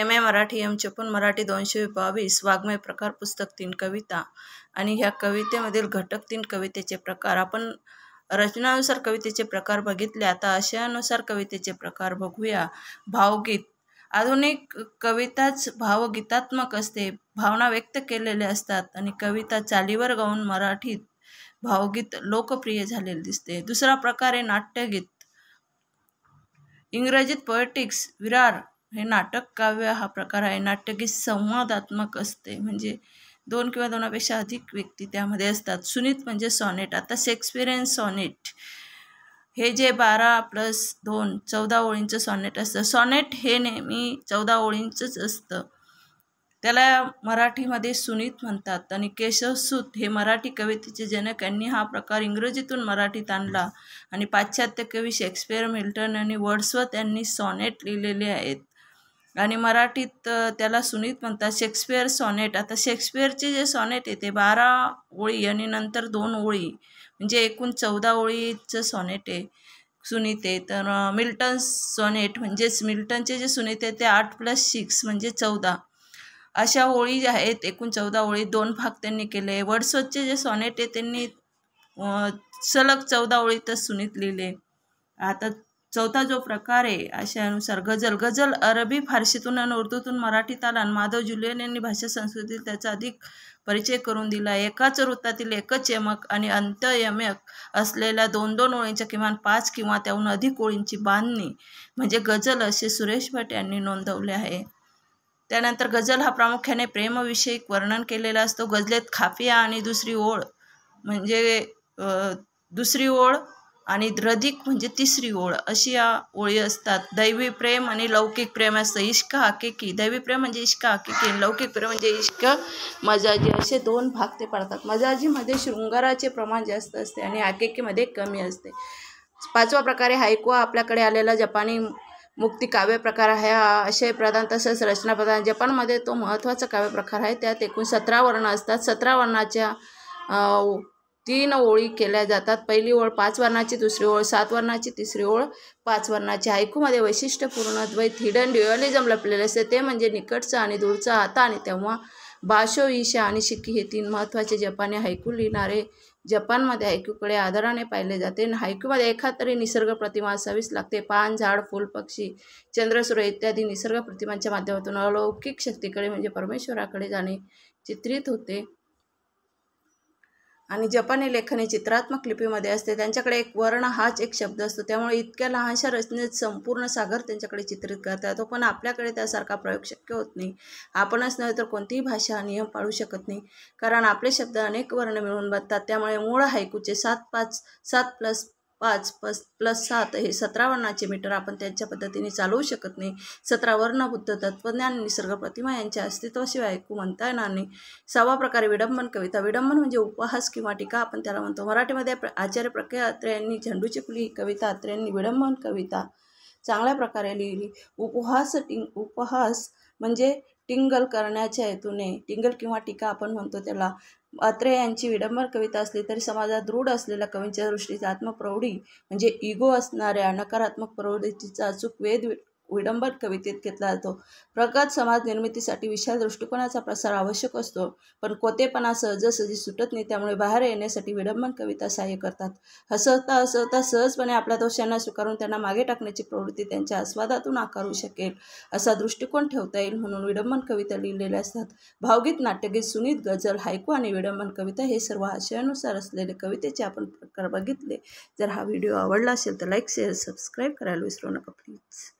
M A Marathi M चपून मराठी दोनशे बावीस वाग्मय प्रकार पुस्तक तीन कविता आणि ह्या कवितेमधील घटक तीन कवितेचे प्रकार आपण रचनानुसार कवितेचे प्रकार बघितले आता आशयानुसार कवितेचे प्रकार बघूया भावगीत आधुनिक कविताच भावगीतात्मक असते भावना व्यक्त केलेल्या असतात आणि कविता चालीवर गाऊन मराठीत भावगीत लोकप्रिय झालेले दिसते दुसरा प्रकार आहे नाट्यगीत इंग्रजीत पोएटिक्स विरार हे म्हणजे नाटक काव्य हा प्रकार आहे नाटकी संवादात्मक असते म्हणजे दोन किंवा दोनापेक्षा अधिक व्यक्ती त्यामध्ये असतात सुनीत म्हणजे सॉनेट आता शेक्सपिरियन्स सॉनेट हे जे बारा प्लस दोन चौदा ओळींचं सॉनेट असतं सॉनेट हे नेहमी चौदा ओळींचंच असतं त्याला मराठीमध्ये सुनीत म्हणतात आणि केशवसूत हे मराठी कवितेचे जनक यांनी हा प्रकार इंग्रजीतून मराठीत आणला आणि पाश्चात्य कवी शेक्सपियर मिल्टन आणि वर्ड्सवत यांनी सॉनेट लिहिलेले आहेत आणि मराठीत त्याला सुनीत म्हणतात शेक्सपियर सॉनेट आता शेक्सपियरचे जे सॉनेट आहे ते बारा ओळी आणि नंतर दोन ओळी म्हणजे एकूण चौदा ओळीचं सॉनेट आहे सुनीत आहे तर मिल्टन सॉनेट म्हणजेच मिल्टनचे जे सुनीत आहे ते आठ प्लस सिक्स म्हणजे चौदा अशा ओळी ज्या आहेत एकूण चौदा ओळी दोन भाग त्यांनी केले वडसोचे जे सॉनेट आहे त्यांनी सलग चौदा ओळीतच सुनीत लिहिले आता चौथा जो प्रकार आहे अशानुसार गझल गझल अरबी फारशीतून आणि उर्दूतून मराठीत आला आणि माधव जुलियन यांनी भाषा संस्कृतीत त्याचा अधिक परिचय करून दिला एकाच वृत्तातील एकच यमक आणि अंत्ययमक असलेल्या दोन दोन ओळींच्या किमान पाच किंवा त्याहून अधिक ओळींची बांधणी म्हणजे गजल असे सुरेश भट यांनी नोंदवले आहे त्यानंतर गझल हा प्रामुख्याने प्रेमविषयक वर्णन केलेला असतो गजलेत खाफिया आणि दुसरी ओळ म्हणजे दुसरी ओळ आणि द्रधिक म्हणजे तिसरी ओळ अशी या ओळी असतात दैवी प्रेम आणि लौकिक प्रेम असतं इश्क हाकेकी दैवी प्रेम म्हणजे इश्क हाकेकी लौकिक प्रेम म्हणजे इश्क मजाजी असे दोन भाग ते पडतात मजाजीमध्ये शृंगाराचे प्रमाण जास्त असते आणि हाकेकीमध्ये कमी असते पाचवा प्रकारे हायकुआ आपल्याकडे आलेला जपानी मुक्ती काव्य प्रकार आहे हा आशय प्रधान तसंच रचना प्रधान जपानमध्ये तो महत्त्वाचा काव्य प्रकार आहे त्यात एकूण सतरा वर्ण असतात सतरा वर्णाच्या तीन ओळी केल्या जातात पहिली ओळ पाच वर्णाची दुसरी ओळ सात वर्णाची तिसरी ओळ पाच वर्णाची हायकूमध्ये वैशिष्ट्यपूर्ण द्वैत हिडन ड्युअलिझम लपलेले असते ते म्हणजे निकटचं आणि दूरचं आता आणि तेव्हा बाशो ईशा आणि शिक्की हे तीन महत्त्वाचे जपानी हायकू लिहिणारे जपानमध्ये हायकूकडे आदराने पाहिले जाते हायकूमध्ये एखादरी निसर्ग प्रतिमा असावीच लागते पान झाड फूल पक्षी चंद्रसूर्य इत्यादी निसर्ग प्रतिमांच्या माध्यमातून अलौकिक शक्तीकडे म्हणजे परमेश्वराकडे जाणे चित्रित होते आणि जपानी लेखने चित्रात्मक लिपीमध्ये असते त्यांच्याकडे एक वर्ण हाच एक शब्द असतो त्यामुळे इतक्या लहानशा रचनेत संपूर्ण सागर त्यांच्याकडे चित्रित करता येतो पण आपल्याकडे त्यासारखा प्रयोग शक्य होत नाही आपणच नव्हे तर कोणतीही भाषा नियम पाळू शकत नाही कारण आपले शब्द अनेक वर्ण मिळून बनतात त्यामुळे मूळ हायकूचे सात पाच सात प्लस पाच पस प्लस सात हे सतरा वर्णाचे मीटर आपण त्यांच्या पद्धतीने चालवू शकत नाही सतरा वर्ण बुद्ध तत्वज्ञान निसर्ग प्रतिमा यांच्या अस्तित्वाशिवाय ऐकू म्हणता येणार नाही सहावा प्रकारे विडंबन कविता विडंबन म्हणजे उपहास किंवा टीका आपण त्याला म्हणतो मराठीमध्ये आचार्य प्रके अत्रे यांनी झेंडूची फुली कविता अत्रे यांनी विडंबन कविता चांगल्या प्रकारे लिहिली उपहास टिंग उपहास म्हणजे टिंगल करण्याच्या हेतूने टिंगल किंवा टीका आपण म्हणतो त्याला अत्रे यांची विडंबर कविता असली तरी समाजात दृढ असलेल्या कवींच्या दृष्टीचा आत्मप्रौढी म्हणजे इगो असणाऱ्या नकारात्मक प्रवृत्तीचा अचूक वेध विडंबन कवितेत घेतला जातो प्रगत समाज निर्मितीसाठी विशाल दृष्टिकोनाचा प्रसार आवश्यक असतो पण कोतेपणा सहजसहजी सुटत नाही त्यामुळे बाहेर येण्यासाठी विडंबन कविता सहाय्य करतात हसवता हसवता सहजपणे आपल्या दोषांना स्वीकारून त्यांना मागे टाकण्याची प्रवृत्ती त्यांच्या आस्वादातून आकारू शकेल असा दृष्टिकोन ठेवता येईल म्हणून विडंबन कविता लिहिलेल्या असतात भावगीत नाट्यगीत सुनीत गझल हायकू आणि विडंबन कविता हे सर्व आशयानुसार असलेले कवितेचे आपण प्रकार बघितले जर हा व्हिडिओ आवडला असेल तर लाईक शेअर सबस्क्राईब करायला विसरू नका प्लीज